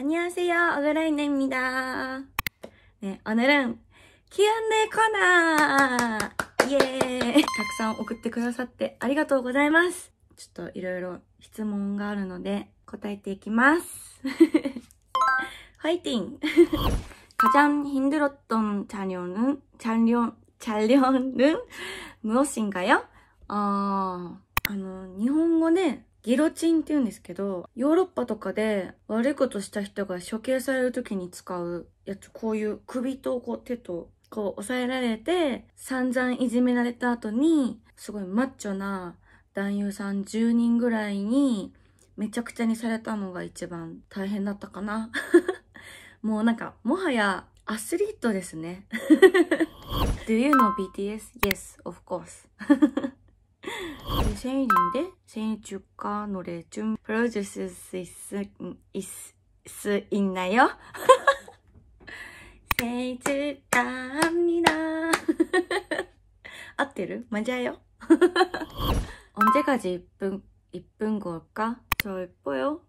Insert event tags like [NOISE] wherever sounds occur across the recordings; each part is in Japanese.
안녕하세요어그라ね입니다네오늘은 Q&A 코너イエーイたくさん送ってくださってありがとうございます。ちょっといろいろ質問があるので答えていきます。ファイティン가장힘들었던자녀는자녀자녀는무엇인가요ああの、日本語でギロチンって言うんですけど、ヨーロッパとかで悪いことした人が処刑される時に使うやつ、こういう首とこう手とこう押さえられて、散々いじめられた後に、すごいマッチョな男優さん10人ぐらいに、めちゃくちゃにされたのが一番大変だったかな。[LAUGHS] もうなんか、もはやアスリートですね。Do you know BTS? Yes, of course. [LAUGHS] 생일인데생일축하노래좀불러주실수있있수있나요생일축하합니다아뜨르맞아요언제까지이쁜이쁜걸까저예뻐요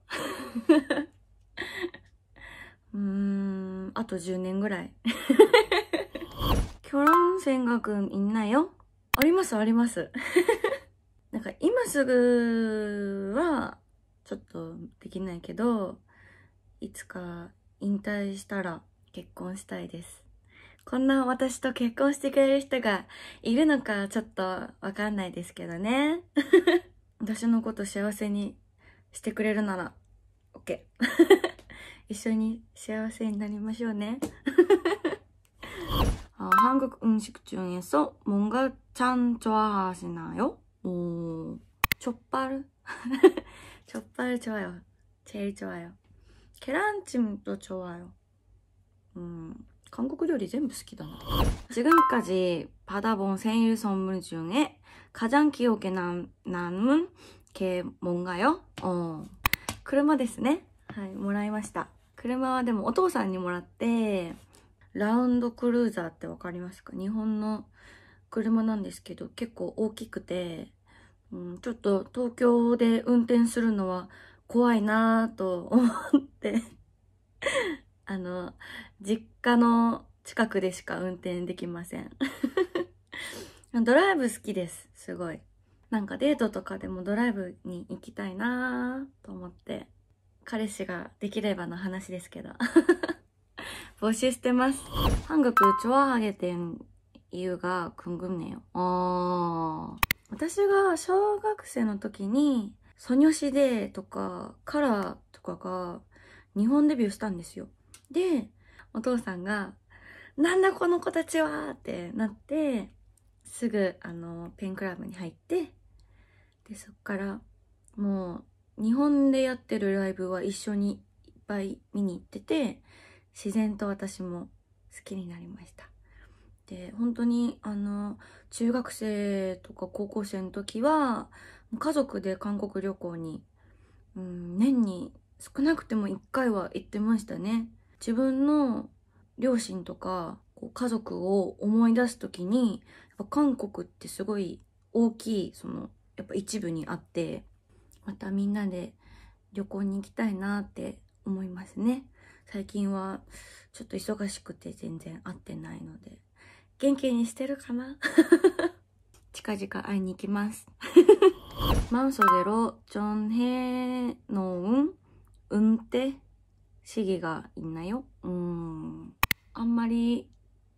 음아또10년ぐらい결혼생각은있나요ありますありますすぐは、ちょっとできないけど、いつか引退したら結婚したいです。こんな私と結婚してくれる人がいるのかちょっとわかんないですけどね。[LAUGHS] 私のこと幸せにしてくれるなら、OK [LAUGHS] 一緒に幸せになりましょうね。어한국음식중에서뭔가참좋아하시나요오족발족발좋아요제일좋아요계란찜도좋아요ん。韓国料理全部好きだな지금까지받아본생일선물중에가장기억에남남은게뭔가요어車ですね。はい、もらいました。車はでもお父さんにもらって、ラウンドクルーザーってわかりますか日本の車なんですけど、結構大きくて、うん、ちょっと東京で運転するのは怖いなぁと思って [LAUGHS] あの、実家の近くでしか運転できません [LAUGHS] ドライブ好きです、すごい。なんかデートとかでもドライブに行きたいなぁと思って、彼氏ができればの話ですけど [LAUGHS] 募集してます。한국좋아하게된が、유んぐんねよ。あー。私が小学生の時に、ソニョシデーとか、カラーとかが、日本デビューしたんですよ。で、お父さんが、なんだこの子たちはってなって、すぐ、あの、ペンクラブに入って、で、そっから、もう、日本でやってるライブは一緒にいっぱい見に行ってて、自然と私も好きになりました。で本当にあの中学生とか高校生の時は家族で韓国旅行に、うん、年に少なくても1回は行ってましたね自分の両親とかこう家族を思い出す時にやっぱ韓国ってすごい大きいそのやっぱ一部にあってまたみんなで旅行に行きたいなって思いますね最近はちょっと忙しくて全然会ってないので元気にしてるかな [LAUGHS] 近々会いに行きます。[LAUGHS] マンソデロ、ジョンヘノウン、ウンって、シゲがいんなよ。うん。あんまり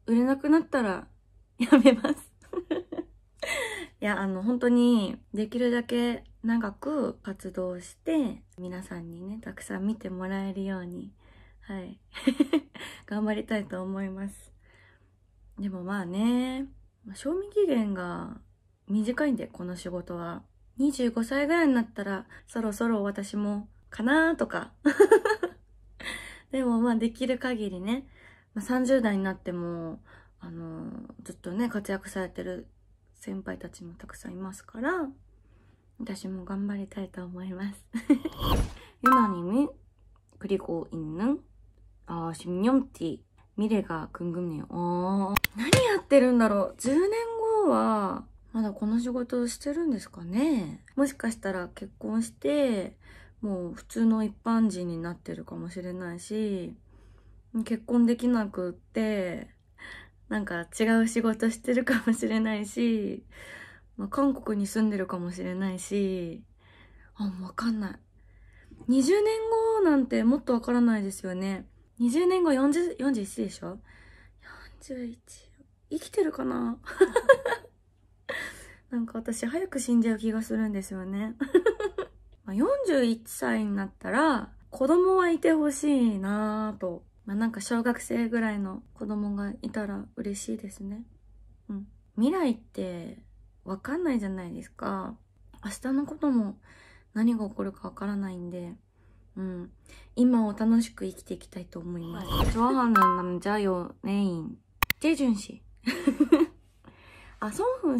売れなくなったら [LAUGHS] やめますいや、あの、本当にできるだけ長く活動して、皆さんにね、たくさん見てもらえるように、はい。頑張りたいと思います。でもまあね、賞味期限が短いんで、この仕事は。25歳ぐらいになったら、そろそろ私も、かなーとか。[LAUGHS] でもまあできる限りね、まあ、30代になっても、あのー、ずっとね、活躍されてる先輩たちもたくさんいますから、私も頑張りたいと思います。유나님이그리ン있는ョンティ。ミレがくんぐみねおあ何やってるんだろう ?10 年後は、まだこの仕事をしてるんですかねもしかしたら結婚して、もう普通の一般人になってるかもしれないし、結婚できなくって、なんか違う仕事してるかもしれないし、まあ、韓国に住んでるかもしれないし、あ、わかんない。20年後なんてもっとわからないですよね。20年後40 41でしょ ?41。生きてるかな [LAUGHS] なんか私早く死んじゃう気がするんですよね。41 [LAUGHS] 歳になったら子供はいてほしいなぁと。まあ、なんか小学生ぐらいの子供がいたら嬉しいですね。うん。未来ってわかんないじゃないですか。明日のことも何が起こるかわからないんで、うん。今を楽しく生きていきたいと思います。あ、そうふんしと、ち인재준 씨。 아よ。훈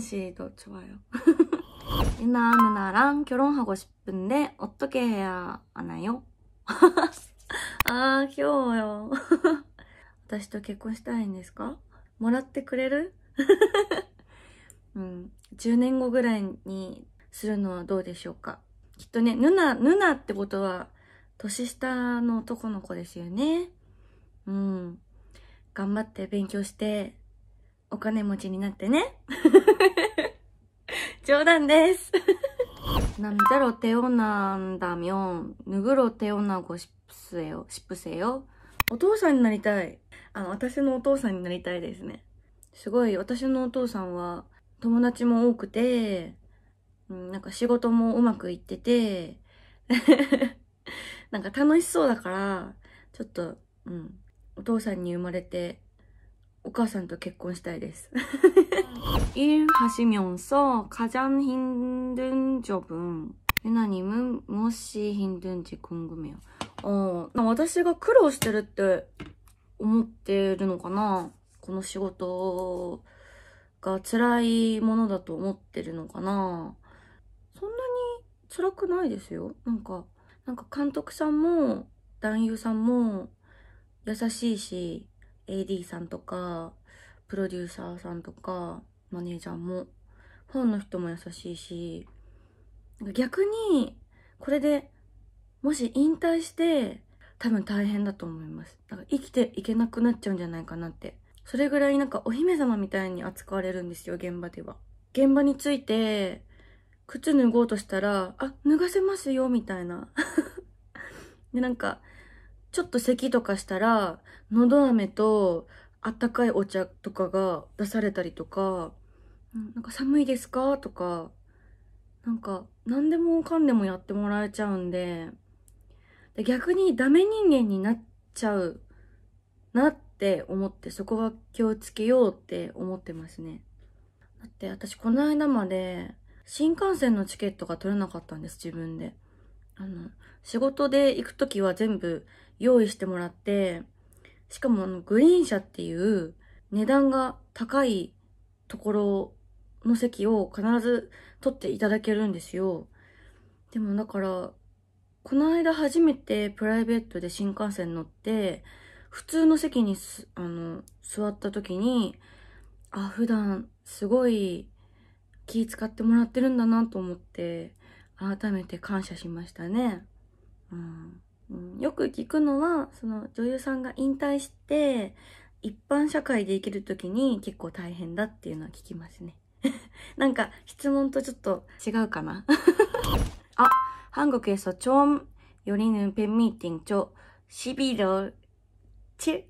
[LAUGHS] [LAUGHS] [LAUGHS] 私と結婚したいんですかもらってくれる음10年後ぐらいにするのはどうでしょうかきっとね、ヌナ、ヌナってことは、年下の男の子ですよね。うん。頑張って勉強して、お金持ちになってね。[LAUGHS] 冗談です。なんじゃろ手をなんだみょん、ぬぐろ手をなごしっぷせよ、しっぷせよ。お父さんになりたい。あの、私のお父さんになりたいですね。すごい、私のお父さんは友達も多くて、うん、なんか仕事もうまくいってて、なんか楽しそうだから、ちょっと、うん、お父さんに生まれて、お母さんと結婚したいです。일하시면서가장힘든점은유나님은무엇이힘든지궁금해요어私が苦労してるって思ってるのかなこの仕事が辛いものだと思ってるのかなそんなに辛くないですよ。なんか、なんか監督さんも、男優さんも、優しいし、AD さんとか、プロデューサーさんとか、マネージャーも、ファンの人も優しいし、逆に、これで、もし引退して、多分大変だと思います。だから生きていけなくなっちゃうんじゃないかなって。それぐらいなんかお姫様みたいに扱われるんですよ、現場では。現場について、靴脱ごうとしたら、あ、脱がせますよ、みたいな。[LAUGHS] で、なんか、ちょっと咳とかしたら、のど飴と、あったかいお茶とかが出されたりとか、なんか寒いですかとか、なんか、何でもかんでもやってもらえちゃうんで、で逆にダメ人間になっちゃうなって思って、そこは気をつけようって思ってますね。だって私この間まで、新幹線のチケットが取れなかったんです、自分で。あの、仕事で行くときは全部用意してもらって、しかもあの、グリーン車っていう値段が高いところの席を必ず取っていただけるんですよ。でもだから、この間初めてプライベートで新幹線乗って、普通の席にあの、座った時に、あ、普段すごい気使ってもらってるんだなと思って、改めて感謝しましたね。うん、うん、よく聞くのは、その女優さんが引退して、一般社会で生きる時に結構大変だっていうのは聞きますね。[LAUGHS] なんか質問とちょっと違うかな。[LAUGHS] あ、韓国에서좀열리는팬미팅저11월7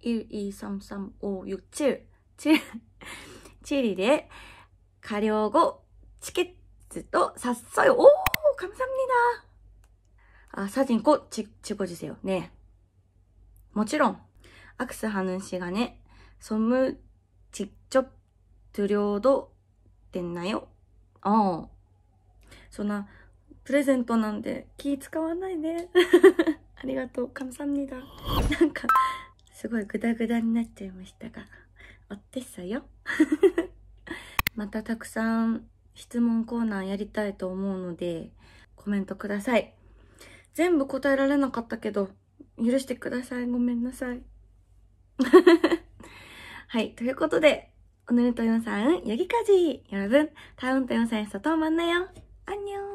1 2 3 3 5 6 7 7 7일でょうご、チケットさっそよ。おー、감사합니 다。 あ、사진꼭찍어주세요ね。もちろん、アがね、하는시간에선물직접드려도됐나요ああ。そんな、プレゼントなんで気使わないで。[LAUGHS] ありがとう。감사합니 다。 [LAUGHS] なんか、すごいグダグダになっちゃいましたが、おってっさよ。[LAUGHS] またたくさん質問コーナーやりたいと思うので、コメントください。全部答えられなかったけど、許してください。ごめんなさい。[LAUGHS] はい。ということで、おぬるとよ상은여기까지여러분ん음또영まんなよあんにょ녕